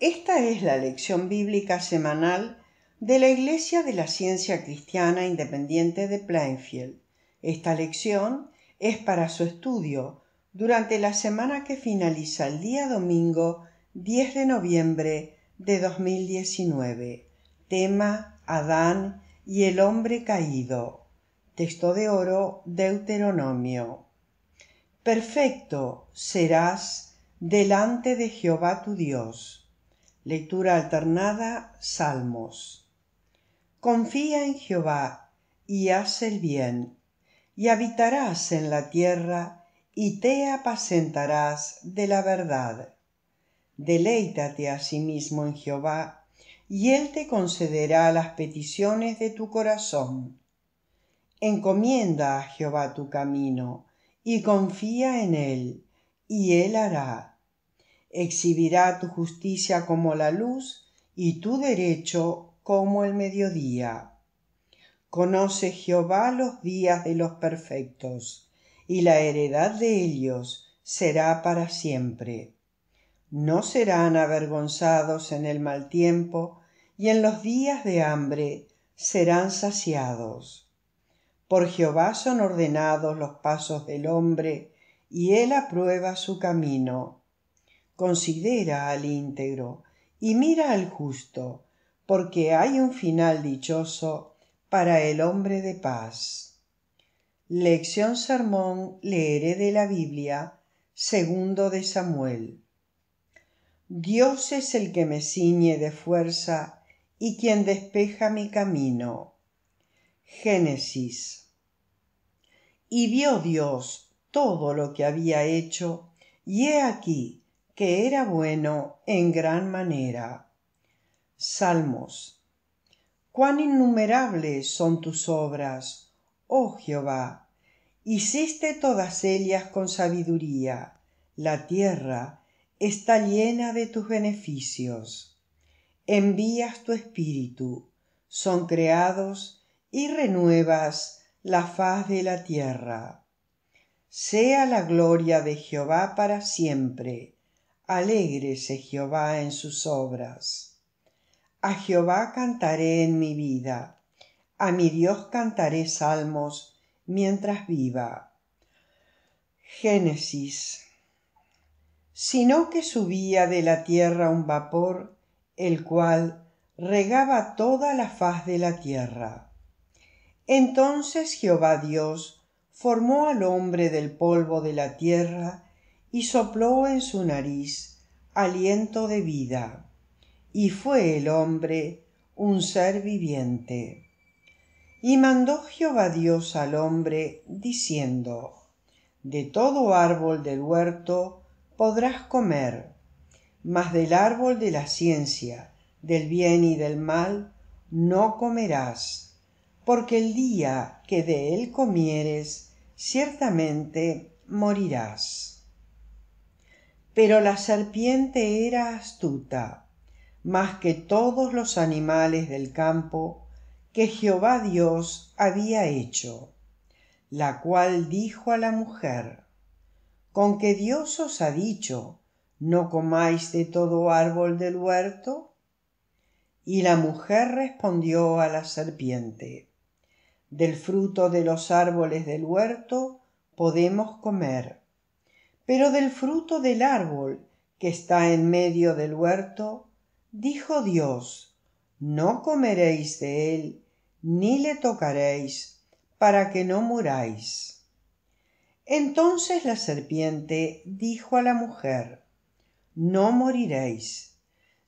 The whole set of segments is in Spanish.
Esta es la lección bíblica semanal de la Iglesia de la Ciencia Cristiana Independiente de Plainfield. Esta lección es para su estudio durante la semana que finaliza el día domingo 10 de noviembre de 2019. Tema Adán y el hombre caído. Texto de oro Deuteronomio. Perfecto serás delante de Jehová tu Dios Lectura alternada, Salmos. Confía en Jehová y haz el bien, y habitarás en la tierra, y te apacentarás de la verdad. Deleítate asimismo sí en Jehová, y Él te concederá las peticiones de tu corazón. Encomienda a Jehová tu camino, y confía en Él, y Él hará exhibirá tu justicia como la luz y tu derecho como el mediodía. Conoce Jehová los días de los perfectos, y la heredad de ellos será para siempre. No serán avergonzados en el mal tiempo, y en los días de hambre serán saciados. Por Jehová son ordenados los pasos del hombre, y él aprueba su camino considera al íntegro y mira al justo, porque hay un final dichoso para el hombre de paz. Lección Sermón leeré de la Biblia, segundo de Samuel. Dios es el que me ciñe de fuerza y quien despeja mi camino. Génesis. Y vio Dios todo lo que había hecho, y he aquí que era bueno en gran manera. Salmos. Cuán innumerables son tus obras, oh Jehová. Hiciste todas ellas con sabiduría. La tierra está llena de tus beneficios. Envías tu espíritu, son creados y renuevas la faz de la tierra. Sea la gloria de Jehová para siempre Alégrese Jehová en sus obras. A Jehová cantaré en mi vida, a mi Dios cantaré salmos mientras viva. Génesis. Sino que subía de la tierra un vapor, el cual regaba toda la faz de la tierra. Entonces Jehová Dios formó al hombre del polvo de la tierra y sopló en su nariz aliento de vida, y fue el hombre un ser viviente. Y mandó Jehová Dios al hombre, diciendo, De todo árbol del huerto podrás comer, mas del árbol de la ciencia, del bien y del mal, no comerás, porque el día que de él comieres, ciertamente morirás. Pero la serpiente era astuta, más que todos los animales del campo que Jehová Dios había hecho, la cual dijo a la mujer, Con que Dios os ha dicho, no comáis de todo árbol del huerto. Y la mujer respondió a la serpiente, Del fruto de los árboles del huerto podemos comer pero del fruto del árbol que está en medio del huerto, dijo Dios, no comeréis de él, ni le tocaréis, para que no muráis. Entonces la serpiente dijo a la mujer, no moriréis,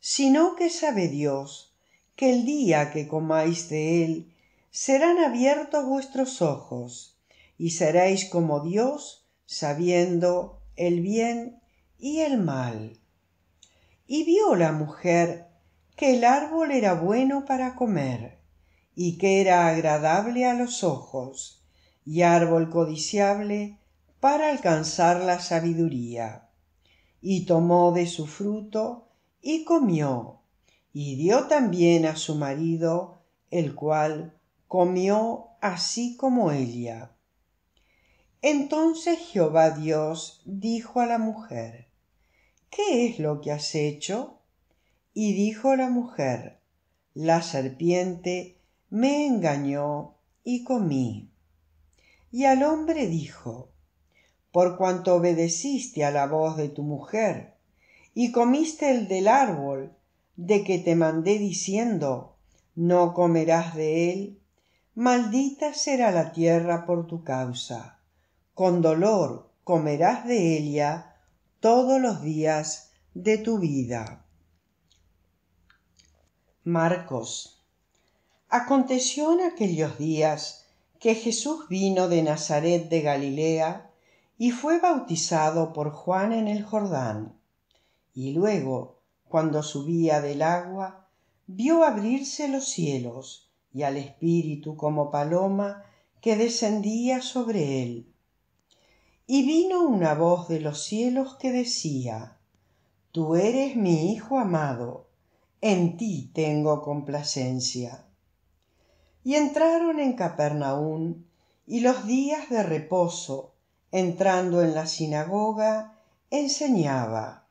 sino que sabe Dios que el día que comáis de él serán abiertos vuestros ojos, y seréis como Dios, sabiendo el bien y el mal. Y vio la mujer que el árbol era bueno para comer, y que era agradable a los ojos, y árbol codiciable para alcanzar la sabiduría. Y tomó de su fruto y comió, y dio también a su marido, el cual comió así como ella. Entonces Jehová Dios dijo a la mujer, ¿qué es lo que has hecho? Y dijo la mujer, la serpiente me engañó y comí. Y al hombre dijo, por cuanto obedeciste a la voz de tu mujer, y comiste el del árbol, de que te mandé diciendo, no comerás de él, maldita será la tierra por tu causa con dolor comerás de ella todos los días de tu vida. Marcos. Aconteció en aquellos días que Jesús vino de Nazaret de Galilea y fue bautizado por Juan en el Jordán. Y luego, cuando subía del agua, vio abrirse los cielos y al Espíritu como paloma que descendía sobre él y vino una voz de los cielos que decía, Tú eres mi Hijo amado, en ti tengo complacencia. Y entraron en Capernaún, y los días de reposo, entrando en la sinagoga, enseñaba.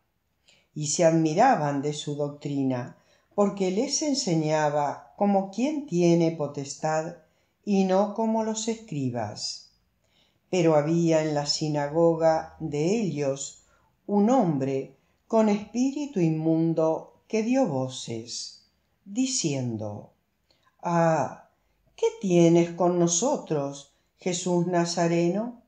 Y se admiraban de su doctrina, porque les enseñaba como quien tiene potestad y no como los escribas pero había en la sinagoga de ellos un hombre con espíritu inmundo que dio voces, diciendo, Ah, ¿qué tienes con nosotros, Jesús Nazareno?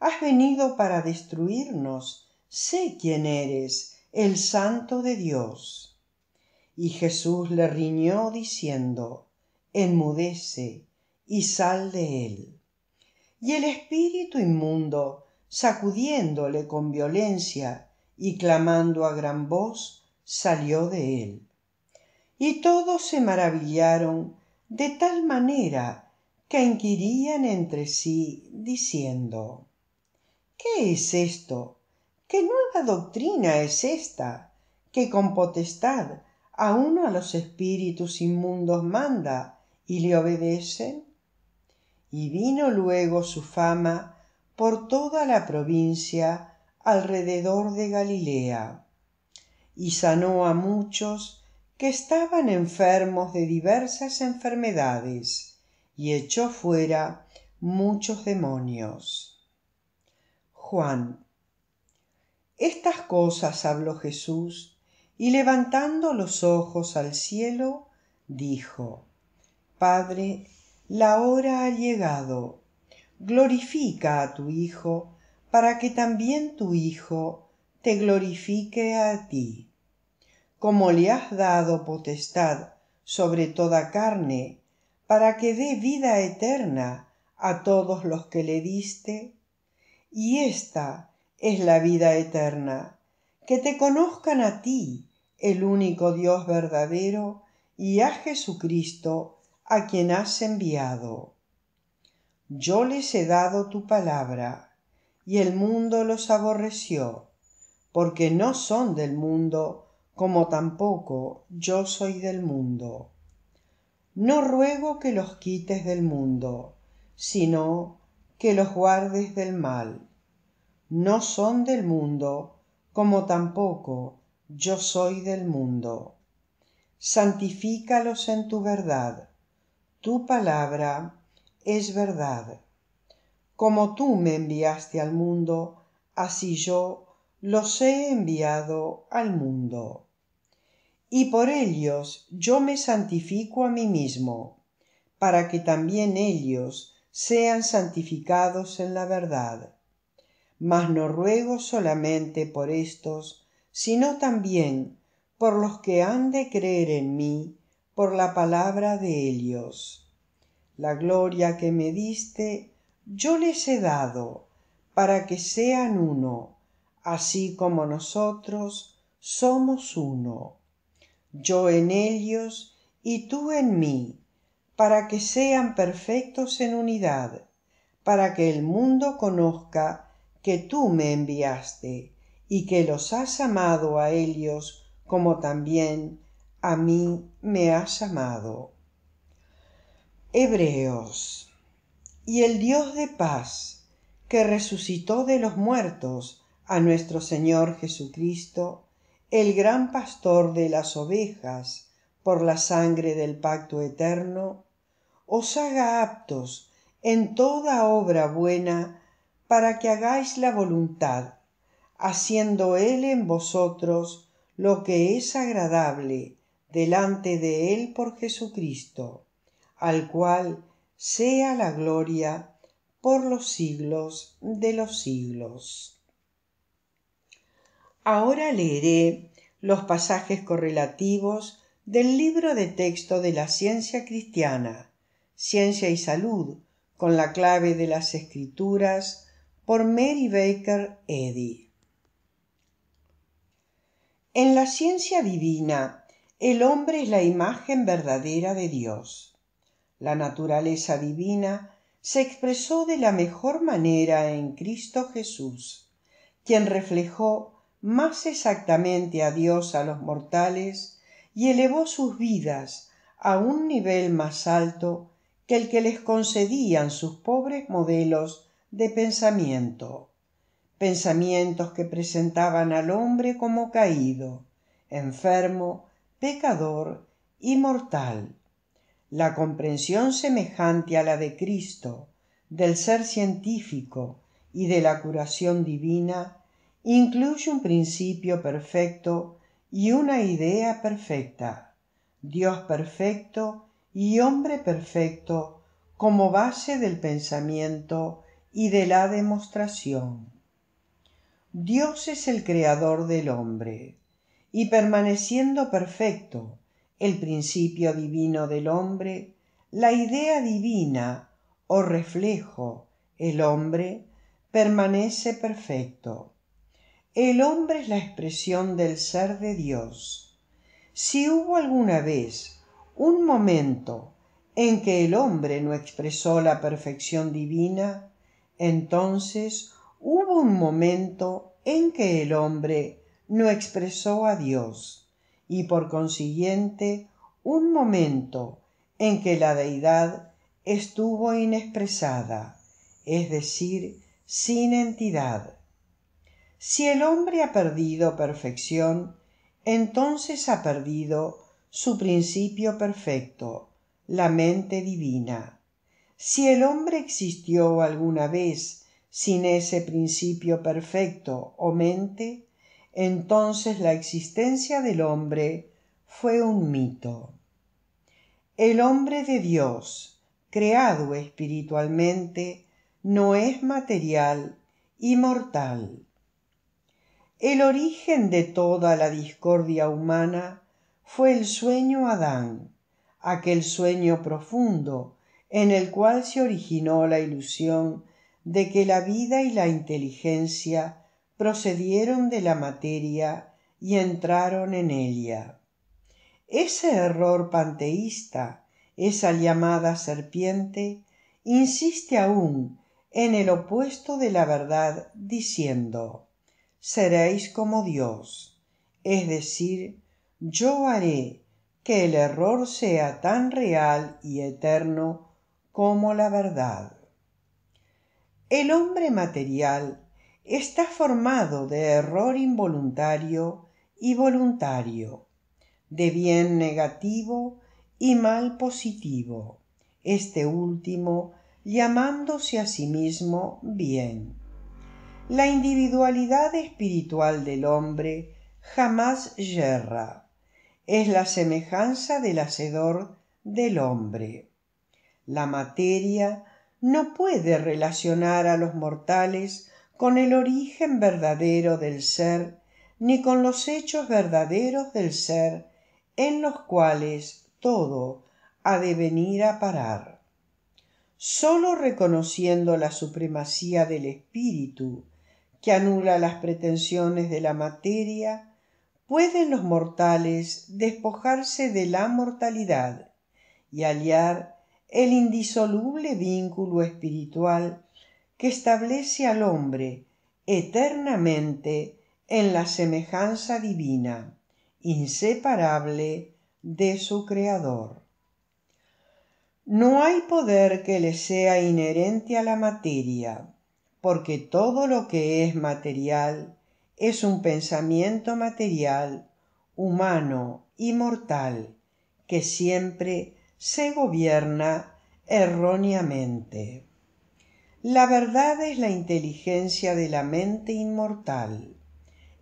Has venido para destruirnos, sé quién eres, el santo de Dios. Y Jesús le riñó diciendo, Enmudece y sal de él y el espíritu inmundo, sacudiéndole con violencia y clamando a gran voz, salió de él. Y todos se maravillaron de tal manera que inquirían entre sí, diciendo, ¿Qué es esto? ¿Qué nueva doctrina es esta? Que con potestad a uno a los espíritus inmundos manda y le obedecen y vino luego su fama por toda la provincia alrededor de Galilea, y sanó a muchos que estaban enfermos de diversas enfermedades, y echó fuera muchos demonios. Juan. Estas cosas habló Jesús, y levantando los ojos al cielo, dijo, Padre, la hora ha llegado. Glorifica a tu Hijo, para que también tu Hijo te glorifique a ti. Como le has dado potestad sobre toda carne, para que dé vida eterna a todos los que le diste, y esta es la vida eterna, que te conozcan a ti, el único Dios verdadero, y a Jesucristo, a quien has enviado. Yo les he dado tu palabra, y el mundo los aborreció, porque no son del mundo, como tampoco yo soy del mundo. No ruego que los quites del mundo, sino que los guardes del mal. No son del mundo, como tampoco yo soy del mundo. Santifícalos en tu verdad tu palabra es verdad. Como tú me enviaste al mundo, así yo los he enviado al mundo. Y por ellos yo me santifico a mí mismo, para que también ellos sean santificados en la verdad. Mas no ruego solamente por estos, sino también por los que han de creer en mí por la palabra de ellos. La gloria que me diste yo les he dado, para que sean uno, así como nosotros somos uno. Yo en ellos y tú en mí, para que sean perfectos en unidad, para que el mundo conozca que tú me enviaste y que los has amado a ellos como también a mí me ha llamado. Hebreos. Y el Dios de paz, que resucitó de los muertos a nuestro Señor Jesucristo, el gran pastor de las ovejas, por la sangre del pacto eterno, os haga aptos en toda obra buena para que hagáis la voluntad, haciendo Él en vosotros lo que es agradable delante de Él por Jesucristo, al cual sea la gloria por los siglos de los siglos. Ahora leeré los pasajes correlativos del libro de texto de la ciencia cristiana, Ciencia y Salud, con la clave de las escrituras, por Mary Baker Eddy. En la ciencia divina, el hombre es la imagen verdadera de Dios. La naturaleza divina se expresó de la mejor manera en Cristo Jesús, quien reflejó más exactamente a Dios a los mortales y elevó sus vidas a un nivel más alto que el que les concedían sus pobres modelos de pensamiento, pensamientos que presentaban al hombre como caído, enfermo, pecador y mortal. La comprensión semejante a la de Cristo, del ser científico y de la curación divina, incluye un principio perfecto y una idea perfecta, Dios perfecto y hombre perfecto como base del pensamiento y de la demostración. Dios es el creador del hombre, y permaneciendo perfecto el principio divino del hombre, la idea divina o reflejo, el hombre, permanece perfecto. El hombre es la expresión del ser de Dios. Si hubo alguna vez un momento en que el hombre no expresó la perfección divina, entonces hubo un momento en que el hombre no expresó a Dios y por consiguiente un momento en que la deidad estuvo inexpresada, es decir, sin entidad. Si el hombre ha perdido perfección, entonces ha perdido su principio perfecto, la mente divina. Si el hombre existió alguna vez sin ese principio perfecto o mente, entonces la existencia del hombre fue un mito. El hombre de Dios, creado espiritualmente, no es material y mortal. El origen de toda la discordia humana fue el sueño Adán, aquel sueño profundo en el cual se originó la ilusión de que la vida y la inteligencia procedieron de la materia y entraron en ella. Ese error panteísta, esa llamada serpiente, insiste aún en el opuesto de la verdad diciendo, seréis como Dios, es decir, yo haré que el error sea tan real y eterno como la verdad. El hombre material está formado de error involuntario y voluntario, de bien negativo y mal positivo, este último llamándose a sí mismo bien. La individualidad espiritual del hombre jamás yerra, es la semejanza del hacedor del hombre. La materia no puede relacionar a los mortales con el origen verdadero del ser, ni con los hechos verdaderos del ser, en los cuales todo ha de venir a parar. Solo reconociendo la supremacía del espíritu, que anula las pretensiones de la materia, pueden los mortales despojarse de la mortalidad y aliar el indisoluble vínculo espiritual que establece al hombre eternamente en la semejanza divina, inseparable de su Creador. No hay poder que le sea inherente a la materia, porque todo lo que es material es un pensamiento material, humano y mortal, que siempre se gobierna erróneamente. La verdad es la inteligencia de la mente inmortal.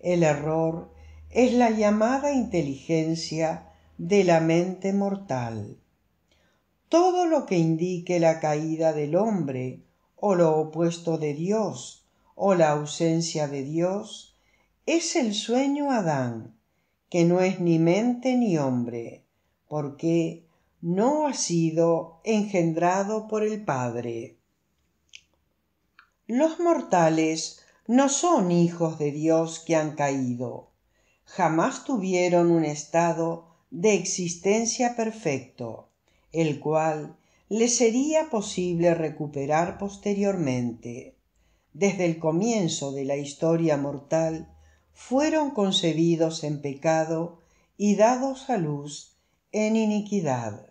El error es la llamada inteligencia de la mente mortal. Todo lo que indique la caída del hombre, o lo opuesto de Dios, o la ausencia de Dios, es el sueño Adán, que no es ni mente ni hombre, porque no ha sido engendrado por el Padre los mortales no son hijos de Dios que han caído, jamás tuvieron un estado de existencia perfecto, el cual les sería posible recuperar posteriormente. Desde el comienzo de la historia mortal fueron concebidos en pecado y dados a luz en iniquidad.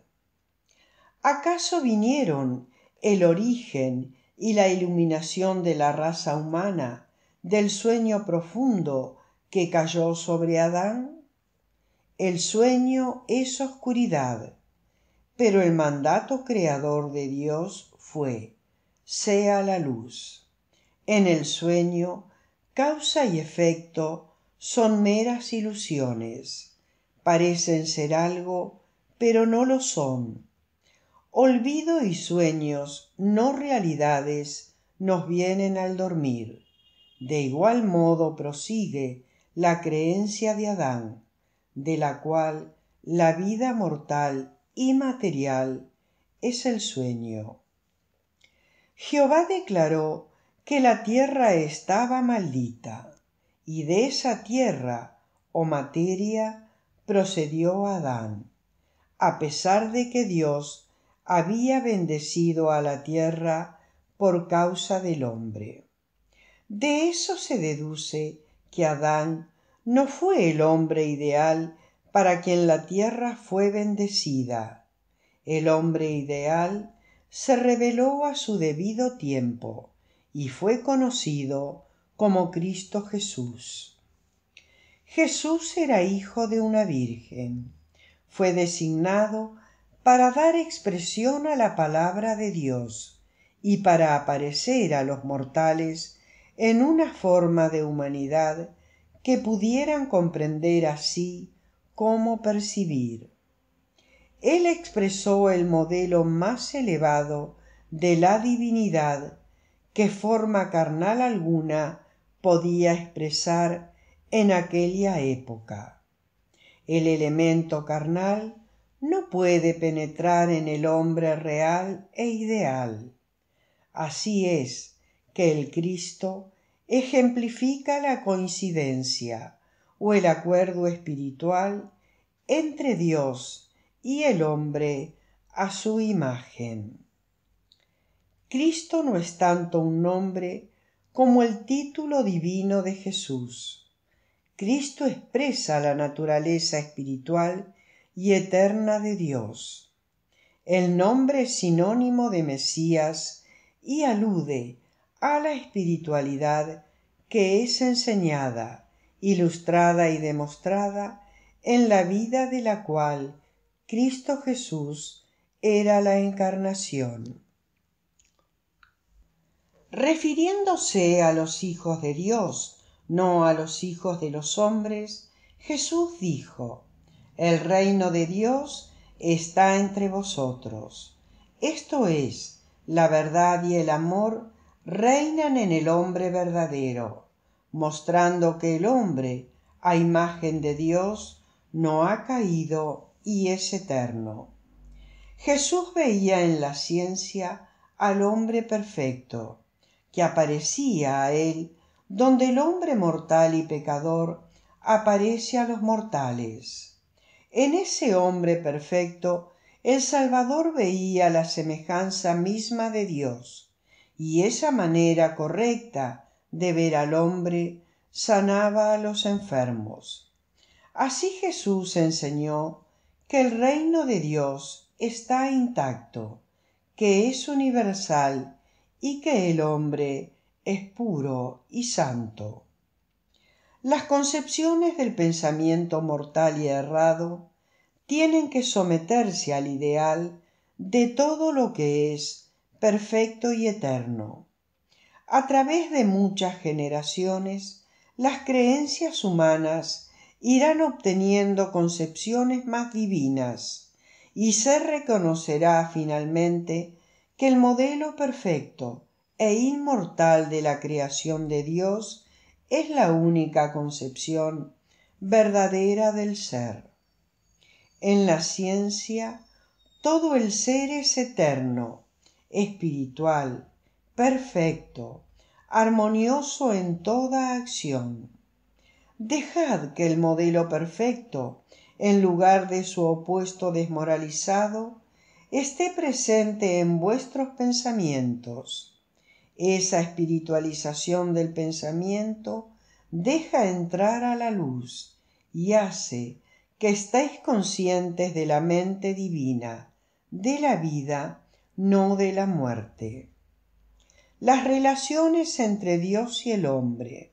¿Acaso vinieron el origen y la iluminación de la raza humana, del sueño profundo que cayó sobre Adán? El sueño es oscuridad, pero el mandato creador de Dios fue, sea la luz. En el sueño, causa y efecto son meras ilusiones, parecen ser algo, pero no lo son Olvido y sueños, no realidades, nos vienen al dormir. De igual modo prosigue la creencia de Adán, de la cual la vida mortal y material es el sueño. Jehová declaró que la tierra estaba maldita, y de esa tierra o materia procedió Adán, a pesar de que Dios había bendecido a la tierra por causa del hombre. De eso se deduce que Adán no fue el hombre ideal para quien la tierra fue bendecida. El hombre ideal se reveló a su debido tiempo y fue conocido como Cristo Jesús. Jesús era hijo de una virgen. Fue designado para dar expresión a la palabra de Dios y para aparecer a los mortales en una forma de humanidad que pudieran comprender así como percibir. Él expresó el modelo más elevado de la divinidad que forma carnal alguna podía expresar en aquella época. El elemento carnal no puede penetrar en el hombre real e ideal. Así es que el Cristo ejemplifica la coincidencia o el acuerdo espiritual entre Dios y el hombre a su imagen. Cristo no es tanto un nombre como el título divino de Jesús. Cristo expresa la naturaleza espiritual y eterna de Dios. El nombre es sinónimo de Mesías y alude a la espiritualidad que es enseñada, ilustrada y demostrada en la vida de la cual Cristo Jesús era la encarnación. Refiriéndose a los hijos de Dios, no a los hijos de los hombres, Jesús dijo, el reino de Dios está entre vosotros. Esto es, la verdad y el amor reinan en el hombre verdadero, mostrando que el hombre, a imagen de Dios, no ha caído y es eterno. Jesús veía en la ciencia al hombre perfecto, que aparecía a él donde el hombre mortal y pecador aparece a los mortales. En ese hombre perfecto, el Salvador veía la semejanza misma de Dios, y esa manera correcta de ver al hombre sanaba a los enfermos. Así Jesús enseñó que el reino de Dios está intacto, que es universal y que el hombre es puro y santo las concepciones del pensamiento mortal y errado tienen que someterse al ideal de todo lo que es perfecto y eterno. A través de muchas generaciones, las creencias humanas irán obteniendo concepciones más divinas y se reconocerá finalmente que el modelo perfecto e inmortal de la creación de Dios es la única concepción verdadera del ser. En la ciencia, todo el ser es eterno, espiritual, perfecto, armonioso en toda acción. Dejad que el modelo perfecto, en lugar de su opuesto desmoralizado, esté presente en vuestros pensamientos esa espiritualización del pensamiento deja entrar a la luz y hace que estéis conscientes de la mente divina, de la vida, no de la muerte. Las relaciones entre Dios y el hombre,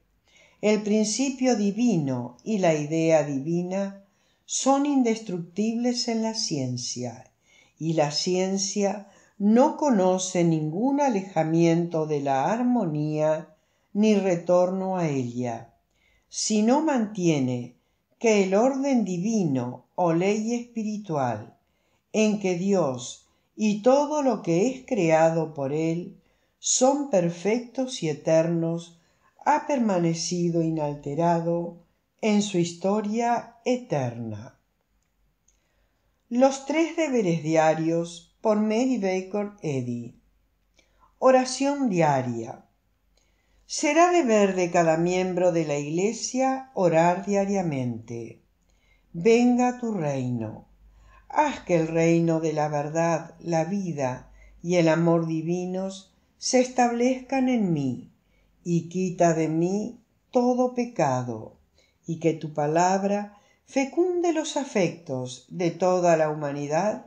el principio divino y la idea divina son indestructibles en la ciencia, y la ciencia no conoce ningún alejamiento de la armonía ni retorno a ella, sino mantiene que el orden divino o ley espiritual en que Dios y todo lo que es creado por Él son perfectos y eternos ha permanecido inalterado en su historia eterna. Los tres deberes diarios por Mary Baker Eddy. Oración diaria. Será deber de cada miembro de la Iglesia orar diariamente. Venga tu reino. Haz que el reino de la verdad, la vida y el amor divinos se establezcan en mí, y quita de mí todo pecado, y que tu palabra fecunde los afectos de toda la humanidad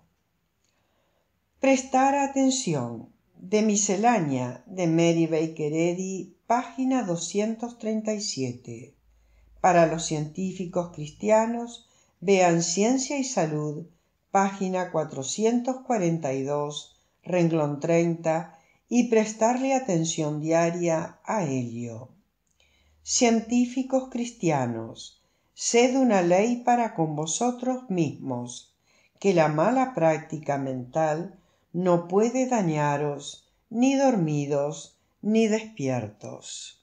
Prestar atención. De Miscelánea de Mary Baker Eddy, página 237. Para los científicos cristianos, vean Ciencia y Salud, página 442, renglón 30, y prestarle atención diaria a ello. Científicos cristianos, sed una ley para con vosotros mismos, que la mala práctica mental no puede dañaros, ni dormidos, ni despiertos.